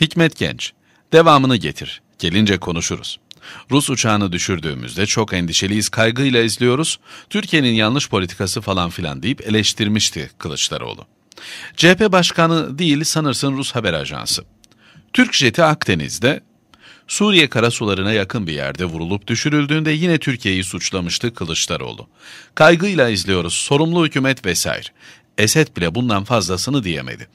Hikmet Genç, devamını getir, gelince konuşuruz. Rus uçağını düşürdüğümüzde çok endişeliyiz, kaygıyla izliyoruz. Türkiye'nin yanlış politikası falan filan deyip eleştirmişti Kılıçdaroğlu. CHP Başkanı değil sanırsın Rus haber ajansı. Türk jeti Akdeniz'de Suriye karasularına yakın bir yerde vurulup düşürüldüğünde yine Türkiye'yi suçlamıştı Kılıçdaroğlu. Kaygıyla izliyoruz, sorumlu hükümet vesaire. Esed bile bundan fazlasını diyemedi.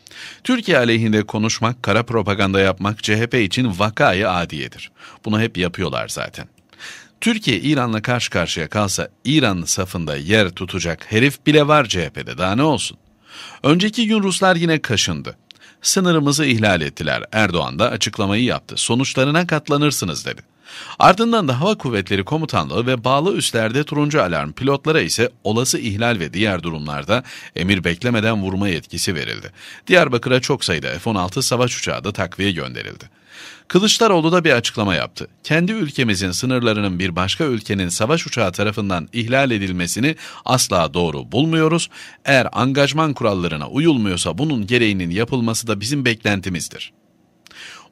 Türkiye aleyhinde konuşmak, kara propaganda yapmak CHP için vakayı adiyedir. Bunu hep yapıyorlar zaten. Türkiye İran'la karşı karşıya kalsa İran safında yer tutacak herif bile var CHP'de daha ne olsun. Önceki gün Ruslar yine kaşındı. Sınırımızı ihlal ettiler. Erdoğan da açıklamayı yaptı. Sonuçlarına katlanırsınız dedi. Ardından da Hava Kuvvetleri Komutanlığı ve bağlı üslerde turuncu alarm pilotlara ise olası ihlal ve diğer durumlarda emir beklemeden vurma yetkisi verildi. Diyarbakır'a çok sayıda F-16 savaş uçağı da takviye gönderildi. Kılıçdaroğlu da bir açıklama yaptı. Kendi ülkemizin sınırlarının bir başka ülkenin savaş uçağı tarafından ihlal edilmesini asla doğru bulmuyoruz. Eğer angajman kurallarına uyulmuyorsa bunun gereğinin yapılması da bizim beklentimizdir.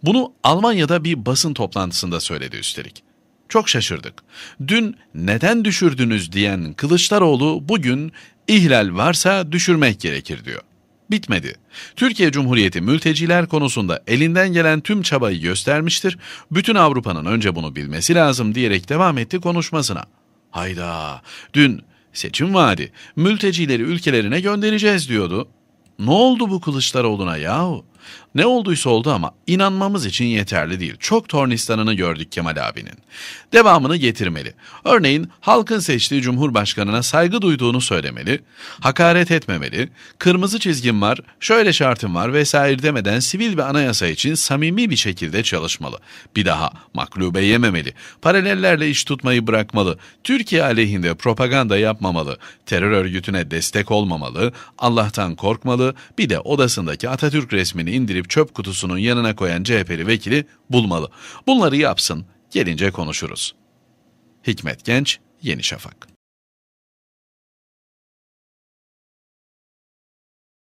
Bunu Almanya'da bir basın toplantısında söyledi üstelik. Çok şaşırdık. Dün neden düşürdünüz diyen Kılıçdaroğlu bugün ihlal varsa düşürmek gerekir diyor. Bitmedi. Türkiye Cumhuriyeti mülteciler konusunda elinden gelen tüm çabayı göstermiştir. Bütün Avrupa'nın önce bunu bilmesi lazım diyerek devam etti konuşmasına. Hayda. Dün seçim vaadi. Mültecileri ülkelerine göndereceğiz diyordu. Ne oldu bu Kılıçdaroğlu'na yahu? Ne olduysa oldu ama inanmamız için yeterli değil. Çok tornistanını gördük Kemal abinin. Devamını getirmeli. Örneğin halkın seçtiği cumhurbaşkanına saygı duyduğunu söylemeli, hakaret etmemeli, kırmızı çizgim var, şöyle şartım var vesaire demeden sivil bir anayasa için samimi bir şekilde çalışmalı. Bir daha maklube yememeli, paralellerle iş tutmayı bırakmalı, Türkiye aleyhinde propaganda yapmamalı, terör örgütüne destek olmamalı, Allah'tan korkmalı, bir de odasındaki Atatürk resmini indirip çöp kutusunun yanına koyan CHP'li vekili bulmalı. Bunları yapsın, gelince konuşuruz. Hikmet Genç, Yeni Şafak